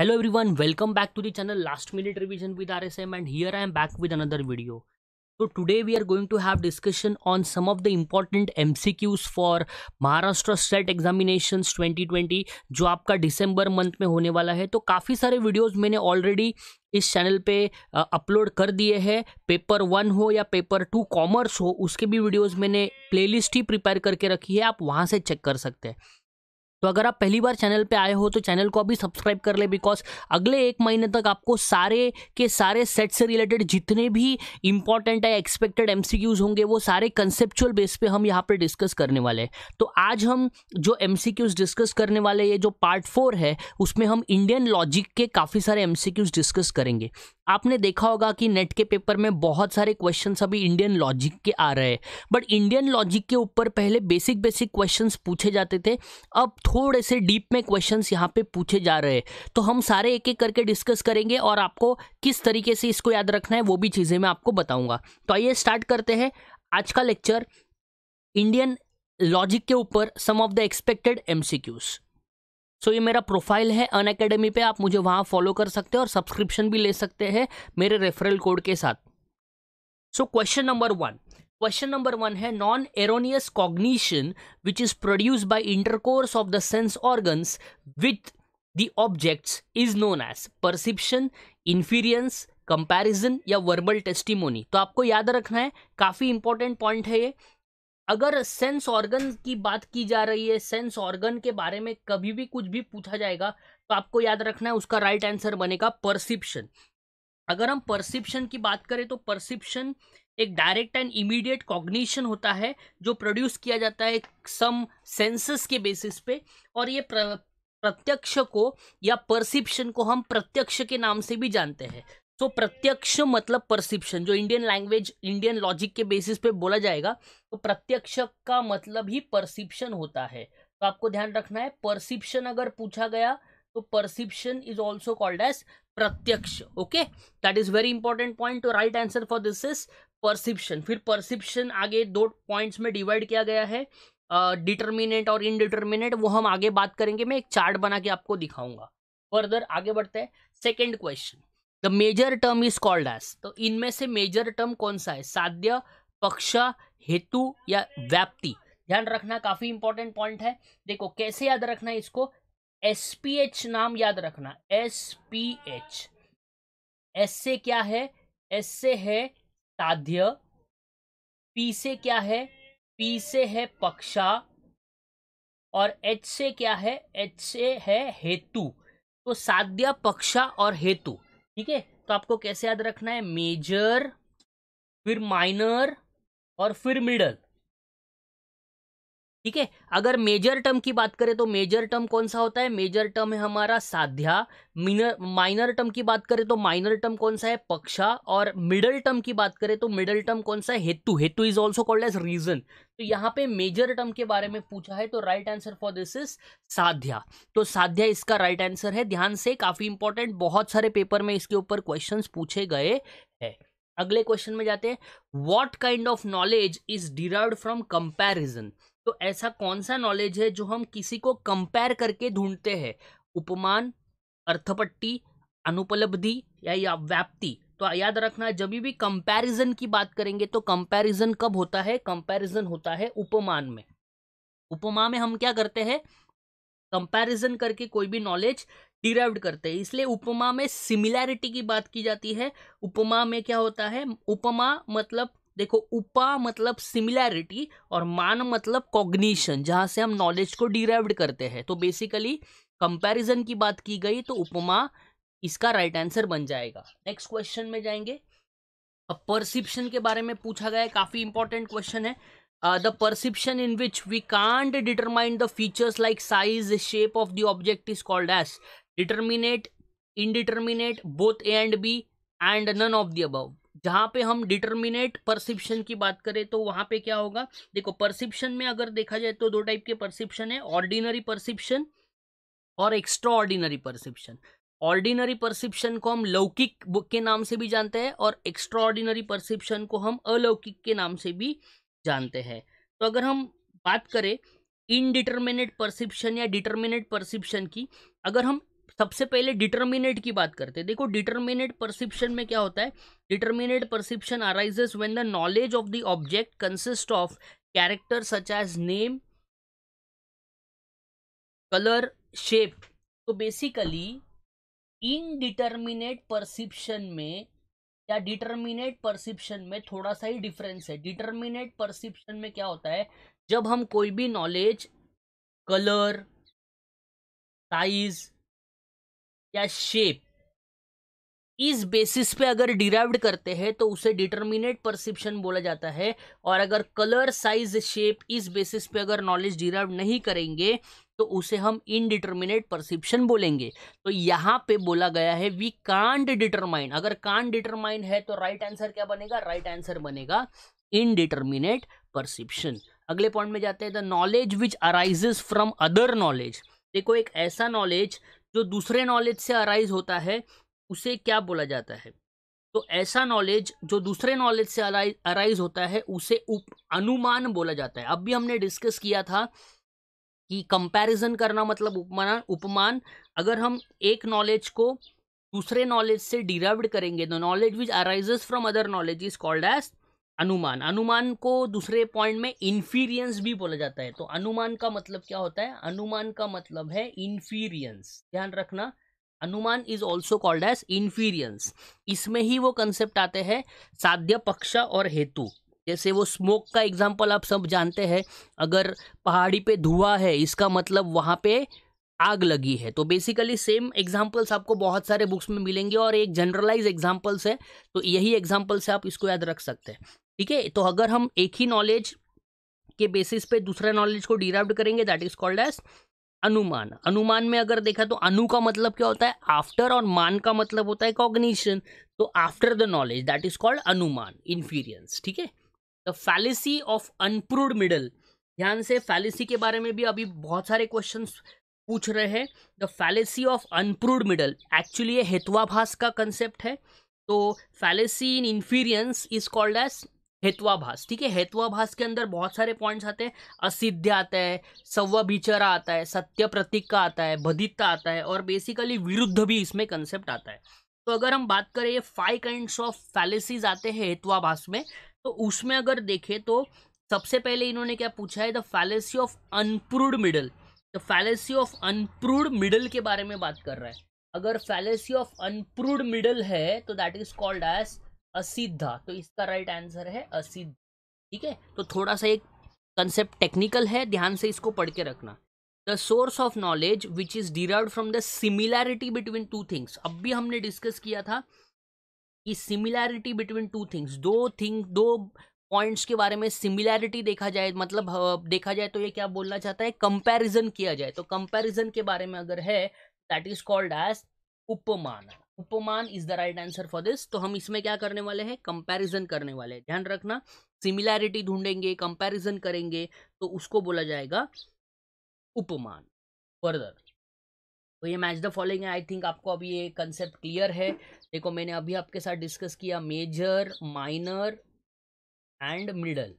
hello everyone welcome back to the channel last minute revision with R S M and here I am back with another video तो today we are going to have discussion on some of the important MCQs for Maharashtra SET examinations 2020 जो आपका December month में होने वाला है तो काफ़ी सारे वीडियोज़ मैंने ऑलरेडी इस चैनल पे अपलोड कर दिए हैं पेपर वन हो या पेपर टू कॉमर्स हो उसके भी वीडियोज़ मैंने प्लेलिस्ट ही प्रिपेयर करके रखी है आप वहाँ से चेक कर सकते हैं तो अगर आप पहली बार चैनल पे आए हो तो चैनल को अभी सब्सक्राइब कर ले बिकॉज अगले एक महीने तक आपको सारे के सारे सेट से रिलेटेड जितने भी इंपॉर्टेंट है एक्सपेक्टेड एमसीक्यूज होंगे वो सारे कंसेप्चुअल बेस पे हम यहाँ पे डिस्कस करने वाले हैं तो आज हम जो एम डिस्कस करने वाले ये जो पार्ट फोर है उसमें हम इंडियन लॉजिक के काफ़ी सारे एम डिस्कस करेंगे आपने देखा होगा कि नेट के पेपर में बहुत सारे क्वेश्चन अभी इंडियन लॉजिक के आ रहे हैं बट इंडियन लॉजिक के ऊपर पहले बेसिक बेसिक क्वेश्चन पूछे जाते थे अब थोड़े से डीप में क्वेश्चन यहाँ पे पूछे जा रहे हैं तो हम सारे एक एक करके डिस्कस करेंगे और आपको किस तरीके से इसको याद रखना है वो भी चीज़ें मैं आपको बताऊंगा तो आइए स्टार्ट करते हैं आज का लेक्चर इंडियन लॉजिक के ऊपर some of the expected MCQs so so, ये मेरा प्रोफाइल है अन अकेडमी पे आप मुझे वहाँ फॉलो कर सकते हैं और सब्सक्रिप्शन भी ले सकते हैं मेरे रेफरल कोड के साथ so question number one question number one है non erroneous cognition which is produce by intercourse of the sense organs with the objects is known as perception inference comparison या verbal testimony तो आपको याद रखना है काफ़ी इंपॉर्टेंट पॉइंट है ये अगर सेंस ऑर्गन की बात की जा रही है सेंस ऑर्गन के बारे में कभी भी कुछ भी पूछा जाएगा तो आपको याद रखना है उसका राइट आंसर बनेगा परसिप्शन अगर हम परसिप्शन की बात करें तो परसिप्शन एक डायरेक्ट एंड इमीडिएट कॉग्निशन होता है जो प्रोड्यूस किया जाता है सम सेंसेस के बेसिस पे और ये प्रत्यक्ष को या परसिप्शन को हम प्रत्यक्ष के नाम से भी जानते हैं सो so, प्रत्यक्ष मतलब परसिप्शन जो इंडियन लैंग्वेज इंडियन लॉजिक के बेसिस पे बोला जाएगा तो प्रत्यक्ष का मतलब ही परसिप्शन होता है तो आपको ध्यान रखना है परसिप्शन अगर पूछा गया तो perception is also called as प्रत्यक्ष okay that is very important point to right answer for this is perception फिर परसिप्शन आगे दो पॉइंट्स में डिवाइड किया गया है डिटर्मिनेट uh, और इनडिटर्मिनेट वो हम आगे बात करेंगे मैं एक चार्ट बना के आपको दिखाऊंगा फर्दर आगे बढ़ते हैं second question the major term is called as तो इनमें से मेजर टर्म कौन सा है साध्य पक्ष हेतु या व्याप्ति ध्यान रखना काफी इंपॉर्टेंट पॉइंट है देखो कैसे याद रखना है इसको एस पी एच नाम याद रखना एस पी एच एस से क्या है एस से है साध्य पी से क्या है पी से है पक्षा और एच से क्या है एच से है हेतु तो साध्य पक्षा और हेतु ठीक है तो आपको कैसे याद रखना है मेजर फिर माइनर और फिर मिडल ठीक है अगर मेजर टर्म की बात करें तो मेजर टर्म कौन सा होता है मेजर टर्म है हमारा साध्या मिनर माइनर टर्म की बात करें तो माइनर टर्म कौन सा है पक्षा और मिडल टर्म की बात करें तो मिडल टर्म कौन सा है हेतु हेतु is also called as reason तो यहाँ पे मेजर टर्म के बारे में पूछा है तो right answer for this is साध्या तो साध्या इसका राइट right आंसर है ध्यान से काफी इंपॉर्टेंट बहुत सारे पेपर में इसके ऊपर क्वेश्चन पूछे गए हैं अगले क्वेश्चन में जाते हैं what kind of knowledge is derive from comparison तो ऐसा कौन सा नॉलेज है जो हम किसी को कंपेयर करके ढूंढते हैं उपमान अर्थपट्टी अनुपलब्धि या, या व्याप्ति तो याद रखना जब भी कंपैरिजन की बात करेंगे तो कंपैरिजन कब होता है कंपैरिजन होता है उपमान में उपमा में हम क्या करते हैं कंपैरिजन करके कोई भी नॉलेज डिराइव करते हैं इसलिए उपमा में सिमिलैरिटी की बात की जाती है उपमा में क्या होता है उपमा मतलब देखो उपा मतलब सिमिलैरिटी और मान मतलब कॉग्निशन जहाँ से हम नॉलेज को डिराइव्ड करते हैं तो बेसिकली कंपैरिजन की बात की गई तो उपमा इसका राइट right आंसर बन जाएगा नेक्स्ट क्वेश्चन में जाएंगे अब परसिप्शन के बारे में पूछा गया काफ़ी इंपॉर्टेंट क्वेश्चन है the perception in which we can't determine the features like size shape of the object is called as determinate indeterminate both A and B and none of the above जहाँ पे हम determinate perception की बात करें तो वहाँ पे क्या होगा देखो परसिप्शन में अगर देखा जाए तो दो टाइप के परसिप्शन है ऑर्डिनरी परसिप्शन और extraordinary perception ordinary perception को हम लौकिक के नाम से भी जानते हैं और एक्स्ट्रा ऑर्डिनरी परसिप्शन को हम अलौकिक के नाम से भी जानते हैं तो अगर हम बात करें इनडिटर्मिनेट परसिप्शन या डिटर्मिनेट परसिप्शन की अगर हम सबसे पहले डिटर्मिनेट की बात करते हैं देखो डिटर्मिनेट परसिप्शन में क्या होता है determinate perception arises when the knowledge of the object consist of character such as name colour shape तो बेसिकली इनडिटर्मिनेट परसिप्शन में या डिटर्मिनेट परसिप्शन में थोड़ा सा ही डिफरेंस है डिटर्मिनेट परसिप्शन में क्या होता है जब हम कोई भी नॉलेज कलर साइज या शेप इस बेसिस पे अगर डिराइव्ड करते हैं तो उसे डिटर्मिनेट परसेप्शन बोला जाता है और अगर कलर साइज शेप इस बेसिस पे अगर नॉलेज डिराइव नहीं करेंगे तो उसे हम इनडिटर्मिनेट परसेप्शन बोलेंगे तो यहाँ पे बोला गया है वी कांड डिटरमाइन अगर कांड डिटरमाइन है तो राइट right आंसर क्या बनेगा राइट right आंसर बनेगा इनडिटर्मिनेट परसेप्शन अगले पॉइंट में जाते हैं the knowledge which arises from other knowledge देखो एक ऐसा नॉलेज जो दूसरे नॉलेज से अराइज होता है उसे क्या बोला जाता है तो ऐसा नॉलेज जो दूसरे नॉलेज से अराइज होता है उसे उप अनुमान बोला जाता है अब भी हमने डिस्कस किया था कि कंपैरिजन करना मतलब उपमान उपमान अगर हम एक नॉलेज को दूसरे नॉलेज से डिराइव करेंगे तो knowledge which arises from other knowledge is called as अनुमान अनुमान को दूसरे पॉइंट में इन्फीरियंस भी बोला जाता है तो अनुमान का मतलब क्या होता है अनुमान का मतलब है इन्फीरियंस ध्यान रखना अनुमान is also called as inference इसमें ही वो कंसेप्ट आते हैं साध्य पक्ष और हेतु जैसे वो स्मोक का एग्जाम्पल आप सब जानते हैं अगर पहाड़ी पे धुआं है इसका मतलब वहाँ पे आग लगी है तो बेसिकली सेम एग्जाम्पल्स आपको बहुत सारे बुक्स में मिलेंगे और एक जनरलाइज एग्जाम्पल्स है तो यही एग्जाम्पल से आप इसको याद रख सकते हैं ठीक है तो अगर हम एक ही नॉलेज के बेसिस पे दूसरा नॉलेज को डिराइव करेंगे दैट इज कॉल्ड एज अनुमान अनुमान में अगर देखा तो अनु का मतलब क्या होता है आफ्टर और मान का मतलब होता है कॉग्निशन तो after the knowledge that is called अनुमान इन्फीरियंस ठीक है the fallacy of unproved middle ध्यान से फैलिसी के बारे में भी अभी बहुत सारे क्वेश्चन पूछ रहे हैं the fallacy of unproved middle actually ये हेतुआभास का कंसेप्ट है तो fallacy in inference is called as हेतुआभास ठीक है हेतुआभास के अंदर बहुत सारे पॉइंट्स आते हैं असिध्य आता है सव्वाभिचरा आता है सत्य प्रतीक का आता है भदित्ता आता है और बेसिकली विरुद्ध भी इसमें कंसेप्ट आता है तो अगर हम बात करें ये फाइव काइंड ऑफ फैलेसीज आते हैं हेतुआभास में तो उसमें अगर देखें तो सबसे पहले इन्होंने क्या पूछा है the fallacy of unproved middle the fallacy of unproved middle के बारे में बात कर रहा है अगर फैलेसी ऑफ अनप्रूड मिडल है तो दैट इज कॉल्ड एज असिद्धा तो इसका राइट आंसर है असिद्ध ठीक है तो थोड़ा सा एक कंसेप्ट टेक्निकल है ध्यान से इसको पढ़ के रखना the source of knowledge which is derive from the similarity between two things अब भी हमने डिस्कस किया था कि सिमिलैरिटी बिटवीन टू थिंग्स दो थिंग दो पॉइंट्स के बारे में सिमिलैरिटी देखा जाए मतलब देखा जाए तो ये क्या बोलना चाहता है कंपैरिजन किया जाए तो कंपैरिजन के बारे में अगर है दैट इज कॉल्ड एज उपमान उपमान is the right answer for this तो हम इसमें क्या करने वाले हैं कंपैरिजन करने वाले हैं ध्यान रखना सिमिलैरिटी ढूंढेंगे कंपैरिजन करेंगे तो उसको बोला जाएगा उपमान फर्दर तो ये मैच द फॉलोइंग है आई थिंक आपको अभी ये कंसेप्ट क्लियर है देखो मैंने अभी आपके साथ डिस्कस किया मेजर माइनर एंड मिडल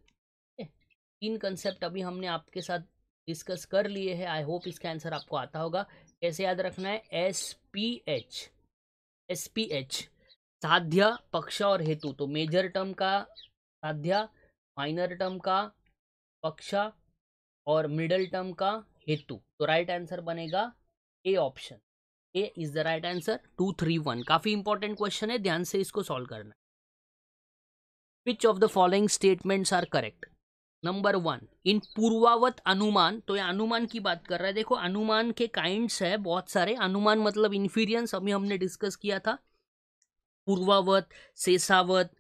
तीन कंसेप्ट अभी हमने आपके साथ डिस्कस कर लिए हैं आई होप इसका आंसर आपको आता होगा कैसे याद रखना है S P H S P H साध्य पक्ष और हेतु तो मेजर टर्म का साध्य माइनर टर्म का पक्ष और मिडल टर्म का हेतु तो राइट आंसर बनेगा A option A is the right answer two three one काफी इंपॉर्टेंट क्वेश्चन है ध्यान से इसको सॉल्व करना which of the following statements are correct number one in पूर्वावत अनुमान तो ये अनुमान की बात कर रहा है देखो अनुमान के काइंड्स है बहुत सारे अनुमान मतलब इन्फीरियंस अभी हमने डिस्कस किया था पूर्वावत शेषावत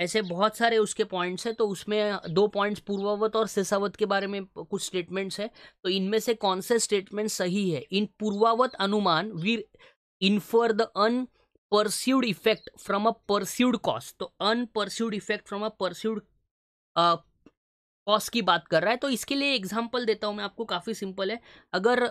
ऐसे बहुत सारे उसके पॉइंट्स हैं तो उसमें दो पॉइंट्स पूर्वावत और शेषावत के बारे में कुछ स्टेटमेंट्स है तो इनमें से कौन से स्टेटमेंट सही है इन पूर्वावत अनुमान we infer the unperceived effect from a perceived cause तो unperceived effect from a perceived cost की बात कर रहा है तो इसके लिए एग्जाम्पल देता हूँ मैं आपको काफ़ी सिंपल है अगर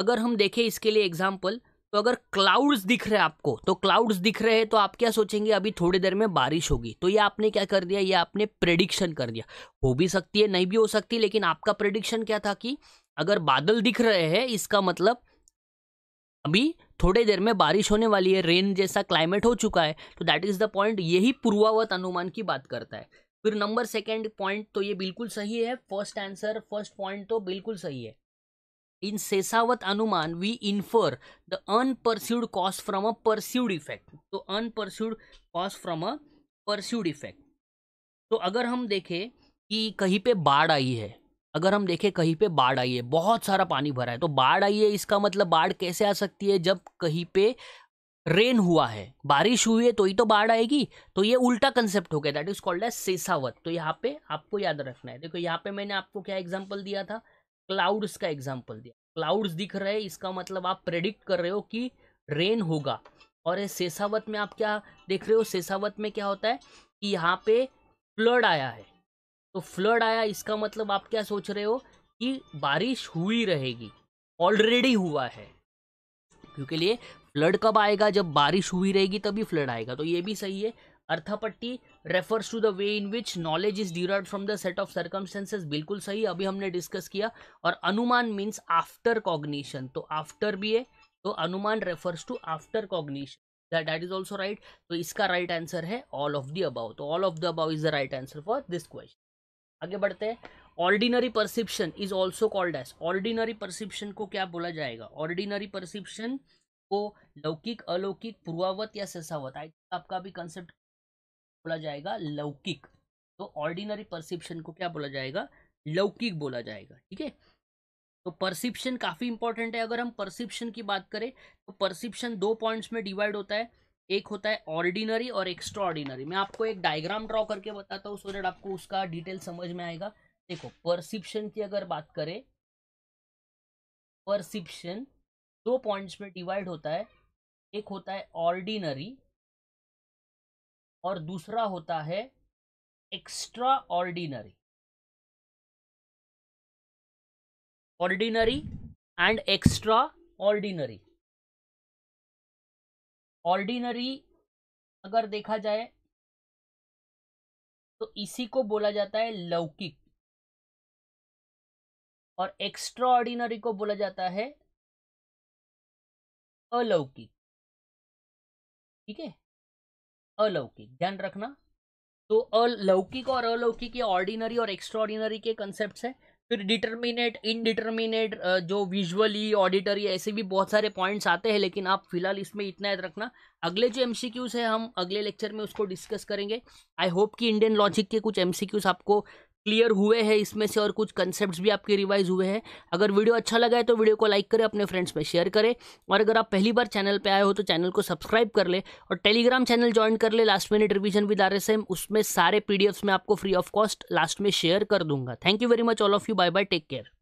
अगर हम देखें इसके लिए एग्जाम्पल तो अगर क्लाउड्स दिख रहे हैं आपको तो क्लाउड्स दिख रहे हैं तो आप क्या सोचेंगे अभी थोड़ी देर में बारिश होगी तो ये आपने क्या कर दिया ये आपने प्रेडिक्शन कर दिया हो भी सकती है नहीं भी हो सकती लेकिन आपका प्रेडिक्शन क्या था कि अगर बादल दिख रहे हैं इसका मतलब अभी थोड़ी देर में बारिश होने वाली है रेन जैसा क्लाइमेट हो चुका है तो दैट इज़ द पॉइंट यही पूर्वावत अनुमान की बात करता है फिर नंबर सेकंड पॉइंट तो ये बिल्कुल सही है फर्स्ट आंसर फर्स्ट पॉइंट तो बिल्कुल सही है इन सेसावत अनुमान we infer the unperceived cost from a perceived effect तो unperceived cost from a perceived effect तो अगर हम देखें कि कहीं पे बाढ़ आई है अगर हम देखें कहीं पे बाढ़ आई है बहुत सारा पानी भरा है तो बाढ़ आई है इसका मतलब बाढ़ कैसे आ सकती है जब कहीं पे रेन हुआ है बारिश हुई है तो ही तो बाढ़ आएगी तो ये उल्टा कंसेप्ट हो गया दैट इज कॉल्ड एज सेसावत तो यहाँ पे आपको याद रखना है देखो यहाँ पे मैंने आपको क्या एग्जाम्पल दिया था क्लाउड्स का एग्जाम्पल दिया क्लाउड्स दिख रहे हैं इसका मतलब आप प्रेडिक्ट कर रहे हो कि रेन होगा और ये सेसावत में आप क्या देख रहे हो सेसावत में क्या होता है कि यहाँ पे फ्लड आया है तो फ्लड आया इसका मतलब आप क्या सोच रहे हो कि बारिश हुई रहेगी ऑलरेडी हुआ है क्योंकि लिए फ्लड कब आएगा जब बारिश हुई रहेगी तभी फ्लड आएगा तो ये भी सही है अर्थापट्टी refers to the way in which knowledge is derive from the set of circumstances बिल्कुल सही अभी हमने डिस्कस किया और अनुमान मीन्स आफ्टर कॉग्निशन तो आफ्टर भी है तो अनुमान refers to after cognition that is also right तो इसका राइट right आंसर है ऑल ऑफ द अबाव तो all of the above is the right answer for this question आगे बढ़ते हैं ordinary perception is also called as ordinary perception को क्या बोला जाएगा ऑर्डिनरी परसिप्शन आपको लौकिक अलौकिक पूर्वावत या शेषावत आई थिंक आपका भी कंसेप्ट बोला जाएगा लौकिक तो ऑर्डिनरी परसिप्शन को क्या बोला जाएगा लौकिक बोला जाएगा ठीक है तो परसिप्शन काफ़ी इंपॉर्टेंट है अगर हम परसिप्शन की बात करें तो परसिप्शन दो पॉइंट्स में डिवाइड होता है एक होता है ऑर्डिनरी और एक्स्ट्रा ऑर्डिनरी मैं आपको एक डायग्राम ड्रॉ करके बताता हूँ सो दैट आपको उसका डिटेल समझ में आएगा देखो परसिप्शन की अगर बात करें परसिप्शन दो पॉइंट्स में डिवाइड होता है एक होता है ऑर्डिनरी और दूसरा होता है extraordinary ordinary and extraordinary ordinary अगर देखा जाए तो इसी को बोला जाता है लौकिक और एक्स्ट्रा ऑर्डिनरी को बोला जाता है अलौकिक ठीक है अलौकिक ध्यान रखना तो अलौकिक और अलौकिक ये ऑर्डिनरी और एक्स्ट्रॉर्डिनरी के कंसेप्ट है फिर डिटर्मिनेट इनडिटर्मिनेट जो विजुअली ऑडिटरी ऐसे भी बहुत सारे पॉइंट्स आते हैं लेकिन आप फिलहाल इसमें इतना याद रखना अगले जो एम है हम अगले लेक्चर में उसको डिस्कस करेंगे आई होप कि इंडियन लॉजिक के कुछ एम आपको क्लियर हुए हैं इसमें से और कुछ कंसेप्ट भी आपके रिवाइज हुए हैं अगर वीडियो अच्छा लगा है तो वीडियो को लाइक करें अपने फ्रेंड्स में शेयर करें और अगर आप पहली बार चैनल पर आए हो तो चैनल को सब्सक्राइब कर ले और टेलीग्राम चैनल ज्वाइन कर ले last minute revision with R उसमें सारे पी में आपको फ्री ऑफ कॉस्ट लास्ट में शेयर कर दूंगा thank you very much all of you bye bye take care